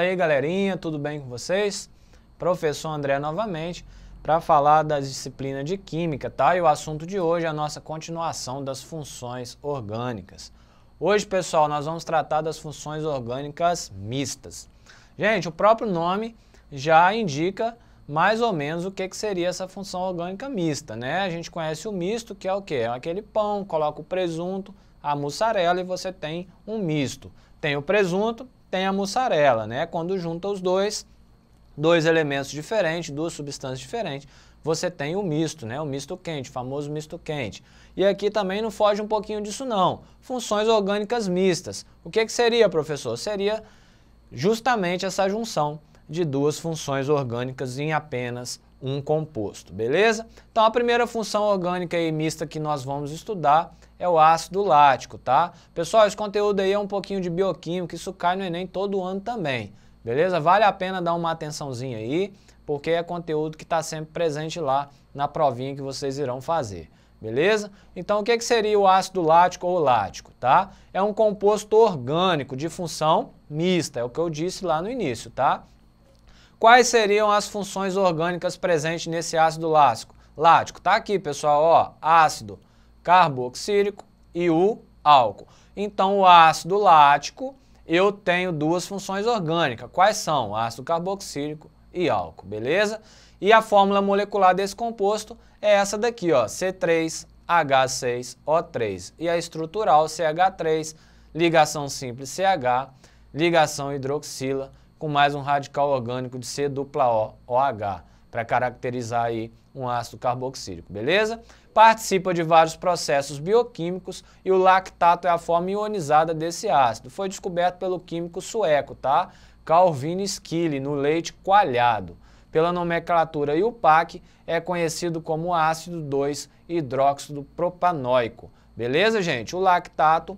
Fala aí, galerinha, tudo bem com vocês? Professor André novamente para falar da disciplina de Química, tá? E o assunto de hoje é a nossa continuação das funções orgânicas. Hoje, pessoal, nós vamos tratar das funções orgânicas mistas. Gente, o próprio nome já indica mais ou menos o que, que seria essa função orgânica mista, né? A gente conhece o misto, que é o quê? É aquele pão, coloca o presunto, a mussarela e você tem um misto. Tem o presunto, tem a mussarela, né? Quando junta os dois, dois elementos diferentes, duas substâncias diferentes, você tem o misto, né? O misto quente, o famoso misto quente. E aqui também não foge um pouquinho disso não. Funções orgânicas mistas. O que, que seria, professor? Seria justamente essa junção de duas funções orgânicas em apenas um composto, beleza? Então a primeira função orgânica e mista que nós vamos estudar é o ácido lático, tá? Pessoal, esse conteúdo aí é um pouquinho de bioquímica, isso cai no Enem todo ano também, beleza? Vale a pena dar uma atençãozinha aí, porque é conteúdo que está sempre presente lá na provinha que vocês irão fazer, beleza? Então o que, que seria o ácido lático ou lático, tá? É um composto orgânico de função mista, é o que eu disse lá no início, tá? Quais seriam as funções orgânicas presentes nesse ácido lático? Lático, tá aqui, pessoal, ó, ácido carboxílico e o álcool. Então, o ácido lático, eu tenho duas funções orgânicas. Quais são? Ácido carboxílico e álcool, beleza? E a fórmula molecular desse composto é essa daqui, ó, C3H6O3. E a estrutural, CH3, ligação simples CH, ligação hidroxila com mais um radical orgânico de C dupla O, OH, para caracterizar aí um ácido carboxílico, beleza? Participa de vários processos bioquímicos e o lactato é a forma ionizada desse ácido. Foi descoberto pelo químico sueco, tá? Calvin Skilly, no leite coalhado. Pela nomenclatura IUPAC, é conhecido como ácido 2-hidróxido propanoico. Beleza, gente? O lactato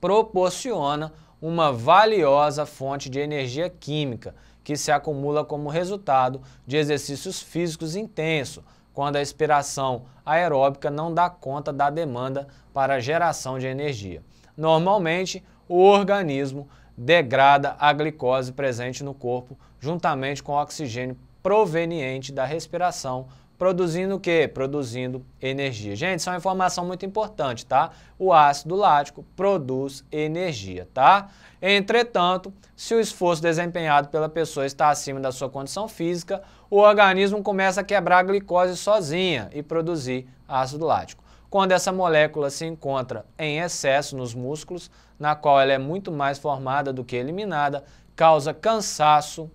proporciona uma valiosa fonte de energia química, que se acumula como resultado de exercícios físicos intensos, quando a expiração aeróbica não dá conta da demanda para a geração de energia. Normalmente, o organismo degrada a glicose presente no corpo, juntamente com o oxigênio proveniente da respiração, Produzindo o quê? Produzindo energia. Gente, isso é uma informação muito importante, tá? O ácido lático produz energia, tá? Entretanto, se o esforço desempenhado pela pessoa está acima da sua condição física, o organismo começa a quebrar a glicose sozinha e produzir ácido lático. Quando essa molécula se encontra em excesso nos músculos, na qual ela é muito mais formada do que eliminada, causa cansaço,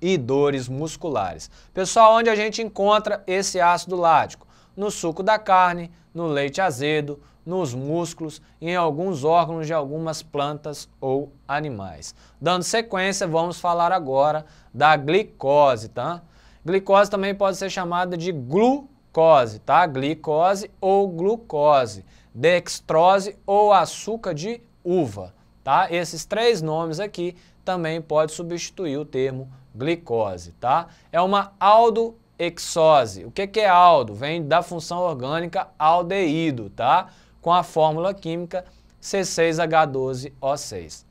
e dores musculares. Pessoal, onde a gente encontra esse ácido lático? No suco da carne, no leite azedo, nos músculos e em alguns órgãos de algumas plantas ou animais. Dando sequência, vamos falar agora da glicose, tá? Glicose também pode ser chamada de glucose, tá? Glicose ou glucose, dextrose ou açúcar de uva, tá? Esses três nomes aqui também pode substituir o termo glicose, tá? É uma aldohexose. O que, é aldo? Vem da função orgânica aldeído, tá? Com a fórmula química C6H12O6.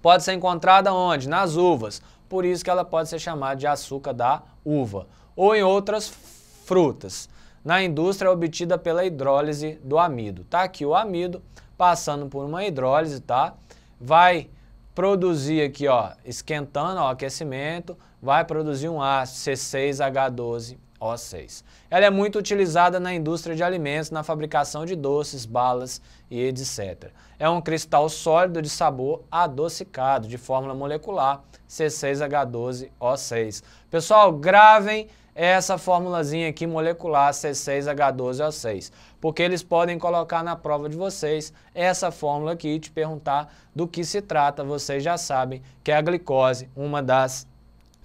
Pode ser encontrada onde? Nas uvas. Por isso que ela pode ser chamada de açúcar da uva. Ou em outras frutas. Na indústria é obtida pela hidrólise do amido. Tá aqui o amido passando por uma hidrólise, tá? Vai produzir aqui, ó, esquentando, ó, aquecimento, vai produzir um ácido C6H12O6. Ela é muito utilizada na indústria de alimentos, na fabricação de doces, balas e etc. É um cristal sólido de sabor adocicado, de fórmula molecular C6H12O6. Pessoal, gravem é essa formulazinha aqui molecular C6H12O6, porque eles podem colocar na prova de vocês essa fórmula aqui e te perguntar do que se trata. Vocês já sabem que é a glicose, uma das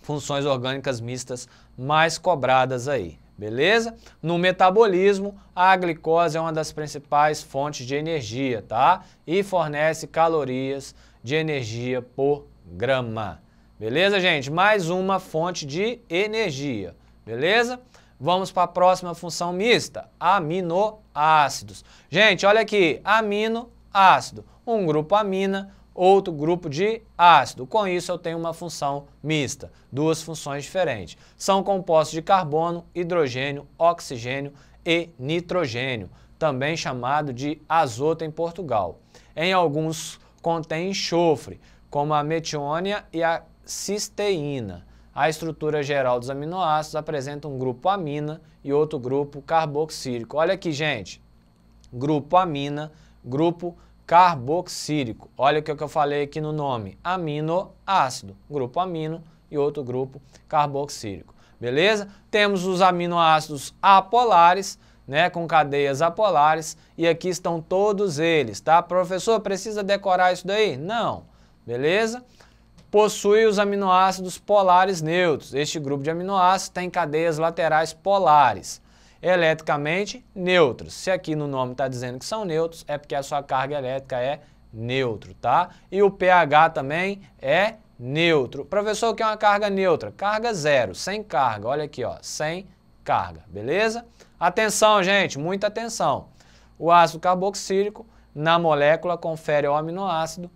funções orgânicas mistas mais cobradas aí. Beleza? No metabolismo, a glicose é uma das principais fontes de energia, tá? E fornece calorias de energia por grama. Beleza, gente? Mais uma fonte de energia. Beleza? Vamos para a próxima função mista, aminoácidos. Gente, olha aqui, aminoácido, um grupo amina, outro grupo de ácido. Com isso eu tenho uma função mista, duas funções diferentes. São compostos de carbono, hidrogênio, oxigênio e nitrogênio, também chamado de azoto em Portugal. Em alguns contém enxofre, como a metiônia e a cisteína. A estrutura geral dos aminoácidos apresenta um grupo amina e outro grupo carboxílico. Olha aqui, gente. Grupo amina, grupo carboxílico. Olha o que eu falei aqui no nome. Aminoácido, grupo amino e outro grupo carboxílico. Beleza? Temos os aminoácidos apolares, né, com cadeias apolares, e aqui estão todos eles, tá? Professor, precisa decorar isso daí? Não. Beleza? possui os aminoácidos polares neutros. Este grupo de aminoácidos tem cadeias laterais polares, eletricamente neutros. Se aqui no nome está dizendo que são neutros, é porque a sua carga elétrica é neutro, tá? E o pH também é neutro. Professor, o que é uma carga neutra? Carga zero, sem carga. Olha aqui, ó, sem carga, beleza? Atenção, gente, muita atenção. O ácido carboxílico na molécula confere ao aminoácido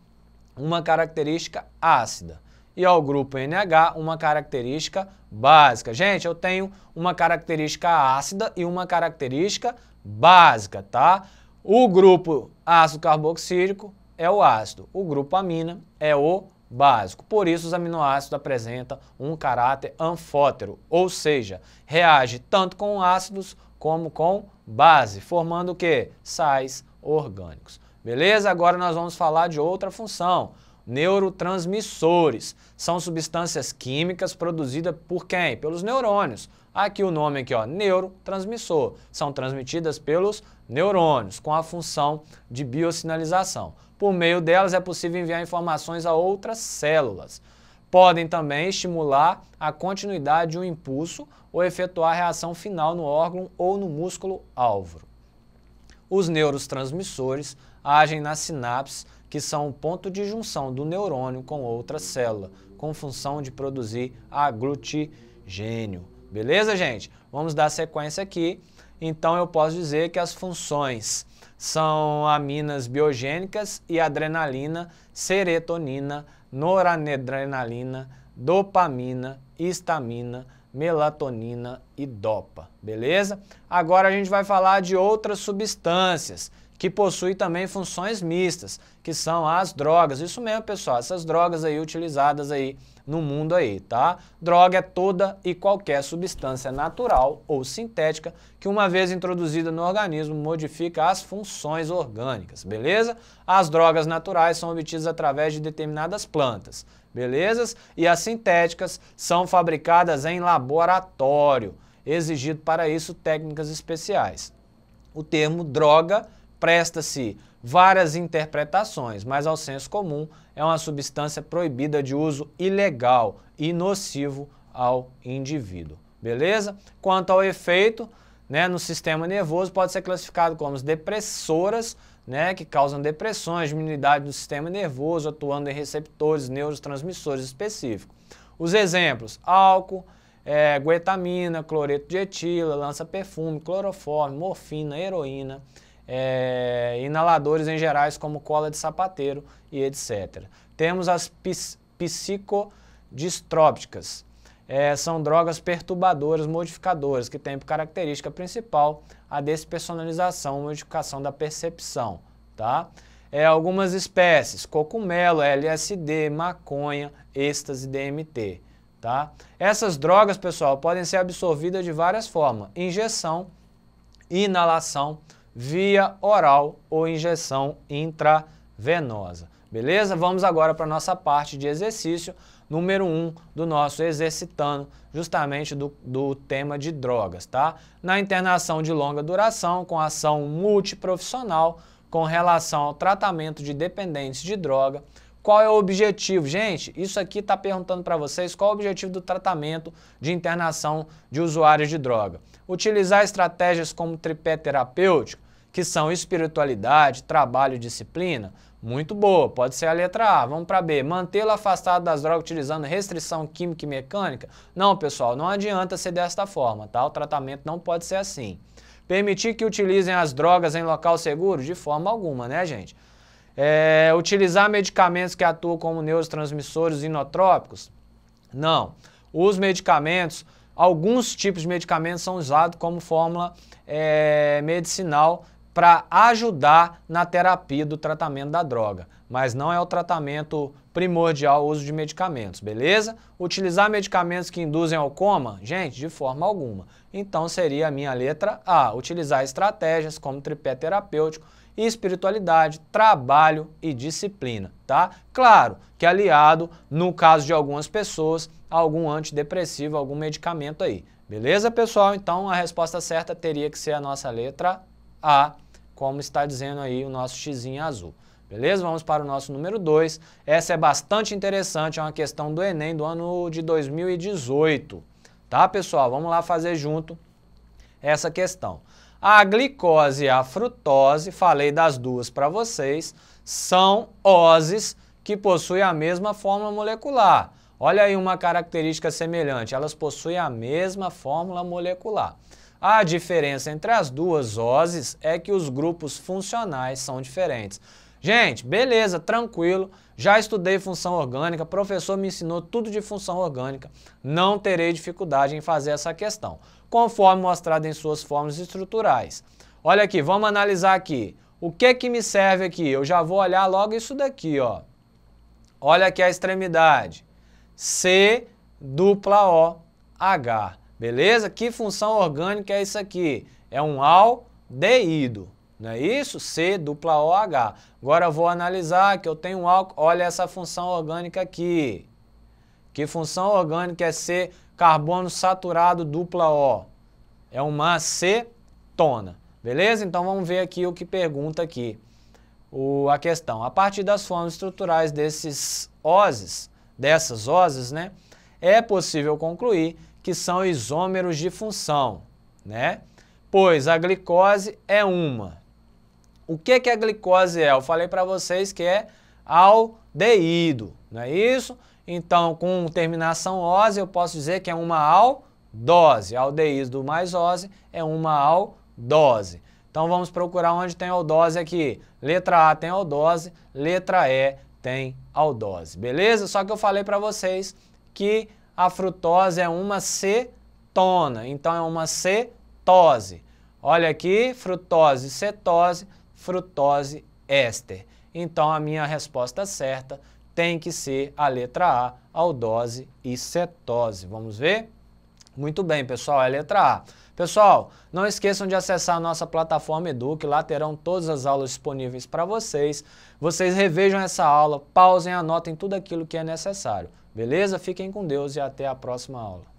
uma característica ácida e ao grupo NH uma característica básica. Gente, eu tenho uma característica ácida e uma característica básica, tá? O grupo ácido carboxílico é o ácido, o grupo amina é o básico. Por isso, os aminoácidos apresentam um caráter anfótero, ou seja, reage tanto com ácidos como com base, formando o que? Sais orgânicos. Beleza? Agora nós vamos falar de outra função. Neurotransmissores. São substâncias químicas produzidas por quem? Pelos neurônios. Aqui o nome aqui, ó, neurotransmissor. São transmitidas pelos neurônios com a função de biosinalização. Por meio delas é possível enviar informações a outras células. Podem também estimular a continuidade de um impulso ou efetuar a reação final no órgão ou no músculo alvo. Os neurotransmissores agem nas sinapses, que são o ponto de junção do neurônio com outra célula, com função de produzir aglutigênio. Beleza, gente? Vamos dar sequência aqui. Então, eu posso dizer que as funções são aminas biogênicas e adrenalina, serotonina, noradrenalina, dopamina, histamina, melatonina e dopa, beleza? Agora a gente vai falar de outras substâncias que possui também funções mistas, que são as drogas. Isso mesmo, pessoal, essas drogas aí utilizadas aí no mundo aí, tá? Droga é toda e qualquer substância natural ou sintética que uma vez introduzida no organismo modifica as funções orgânicas, beleza? As drogas naturais são obtidas através de determinadas plantas, beleza? E as sintéticas são fabricadas em laboratório, exigido para isso técnicas especiais. O termo droga presta-se várias interpretações, mas ao senso comum é uma substância proibida de uso ilegal e nocivo ao indivíduo. Beleza? Quanto ao efeito, né, no sistema nervoso pode ser classificado como depressoras, né, que causam depressões, diminuidade do sistema nervoso, atuando em receptores, neurotransmissores específicos. Os exemplos: álcool, é, guetamina, cloreto de etila, lança-perfume, cloroforme, morfina, heroína é, inaladores em gerais como cola de sapateiro e etc. Temos as psicodistrópicas. É, são drogas perturbadoras, modificadoras, que têm por característica principal a despersonalização, modificação da percepção. Tá? É, algumas espécies, cocumelo, LSD, maconha, êxtase, DMT. Tá? Essas drogas, pessoal, podem ser absorvidas de várias formas: injeção, inalação, via oral ou injeção intravenosa. Beleza? Vamos agora para a nossa parte de exercício número 1 um do nosso exercitando, justamente do, do tema de drogas, tá? Na internação de longa duração, com ação multiprofissional, com relação ao tratamento de dependentes de droga, qual é o objetivo? Gente, isso aqui está perguntando para vocês qual é o objetivo do tratamento de internação de usuários de droga. Utilizar estratégias como tripé terapêutico, que são espiritualidade, trabalho e disciplina, muito boa, pode ser a letra A. Vamos para B. Mantê-lo afastado das drogas utilizando restrição química e mecânica? Não, pessoal, não adianta ser desta forma, tá? O tratamento não pode ser assim. Permitir que utilizem as drogas em local seguro? De forma alguma, né, gente? É, utilizar medicamentos que atuam como neurotransmissores inotrópicos? Não. Os medicamentos, alguns tipos de medicamentos são usados como fórmula é, medicinal para ajudar na terapia do tratamento da droga, mas não é o tratamento primordial o uso de medicamentos, beleza? Utilizar medicamentos que induzem ao coma? Gente, de forma alguma. Então seria a minha letra A, utilizar estratégias como tripé terapêutico, espiritualidade, trabalho e disciplina, tá? Claro que aliado, no caso de algumas pessoas, algum antidepressivo, algum medicamento aí. Beleza, pessoal? Então a resposta certa teria que ser a nossa letra A como está dizendo aí o nosso xizinho azul. Beleza? Vamos para o nosso número 2. Essa é bastante interessante, é uma questão do Enem do ano de 2018. Tá, pessoal? Vamos lá fazer junto essa questão. A glicose e a frutose, falei das duas para vocês, são oses que possuem a mesma fórmula molecular. Olha aí uma característica semelhante, elas possuem a mesma fórmula molecular. A diferença entre as duas OSES é que os grupos funcionais são diferentes. Gente, beleza, tranquilo, já estudei função orgânica, professor me ensinou tudo de função orgânica, não terei dificuldade em fazer essa questão, conforme mostrado em suas formas estruturais. Olha aqui, vamos analisar aqui. O que que me serve aqui? Eu já vou olhar logo isso daqui, ó. Olha aqui a extremidade. C dupla O H. Beleza? Que função orgânica é isso aqui? É um aldeído. Não é isso? C dupla OH. Agora eu vou analisar que eu tenho um álcool. Olha essa função orgânica aqui. Que função orgânica é C carbono saturado dupla O? É uma cetona. Beleza? Então vamos ver aqui o que pergunta aqui. O, a questão. A partir das formas estruturais desses oses, dessas oses, né? É possível concluir que são isômeros de função, né? Pois a glicose é uma. O que, que a glicose é? Eu falei para vocês que é aldeído, não é isso? Então, com terminação ose, eu posso dizer que é uma aldose. Aldeído mais ose é uma aldose. Então, vamos procurar onde tem aldose aqui. Letra A tem aldose, letra E tem aldose, beleza? Só que eu falei para vocês que a frutose é uma cetona, então é uma cetose. Olha aqui, frutose, cetose, frutose, éster. Então a minha resposta certa tem que ser a letra A, aldose e cetose. Vamos ver? Muito bem, pessoal, é a letra A. Pessoal, não esqueçam de acessar a nossa plataforma Eduque, lá terão todas as aulas disponíveis para vocês. Vocês revejam essa aula, pausem, anotem tudo aquilo que é necessário. Beleza? Fiquem com Deus e até a próxima aula.